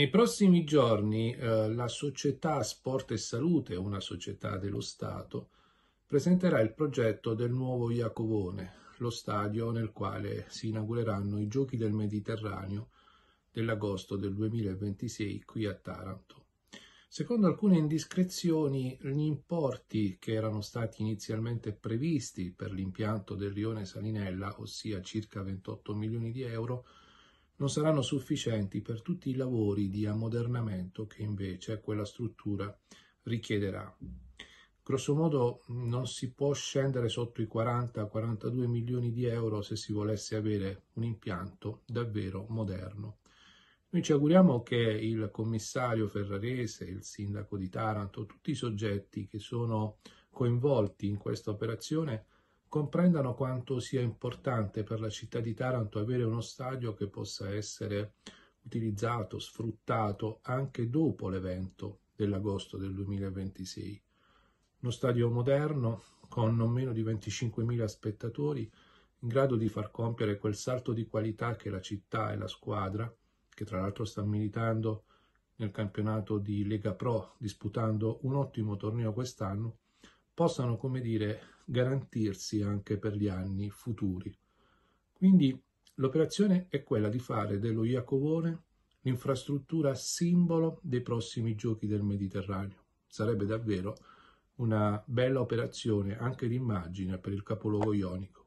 Nei prossimi giorni eh, la società Sport e Salute, una società dello Stato, presenterà il progetto del nuovo Iacovone, lo stadio nel quale si inaugureranno i Giochi del Mediterraneo dell'agosto del 2026 qui a Taranto. Secondo alcune indiscrezioni, gli importi che erano stati inizialmente previsti per l'impianto del rione Salinella, ossia circa 28 milioni di euro, non saranno sufficienti per tutti i lavori di ammodernamento che invece quella struttura richiederà. Grosso modo non si può scendere sotto i 40-42 milioni di euro se si volesse avere un impianto davvero moderno. Noi ci auguriamo che il commissario Ferrarese, il sindaco di Taranto, tutti i soggetti che sono coinvolti in questa operazione comprendano quanto sia importante per la città di Taranto avere uno stadio che possa essere utilizzato, sfruttato anche dopo l'evento dell'agosto del 2026. Uno stadio moderno con non meno di 25.000 spettatori in grado di far compiere quel salto di qualità che la città e la squadra, che tra l'altro sta militando nel campionato di Lega Pro disputando un ottimo torneo quest'anno, possano, come dire, garantirsi anche per gli anni futuri. Quindi l'operazione è quella di fare dello Iacovone l'infrastruttura simbolo dei prossimi giochi del Mediterraneo. Sarebbe davvero una bella operazione anche d'immagine per il capoluogo ionico.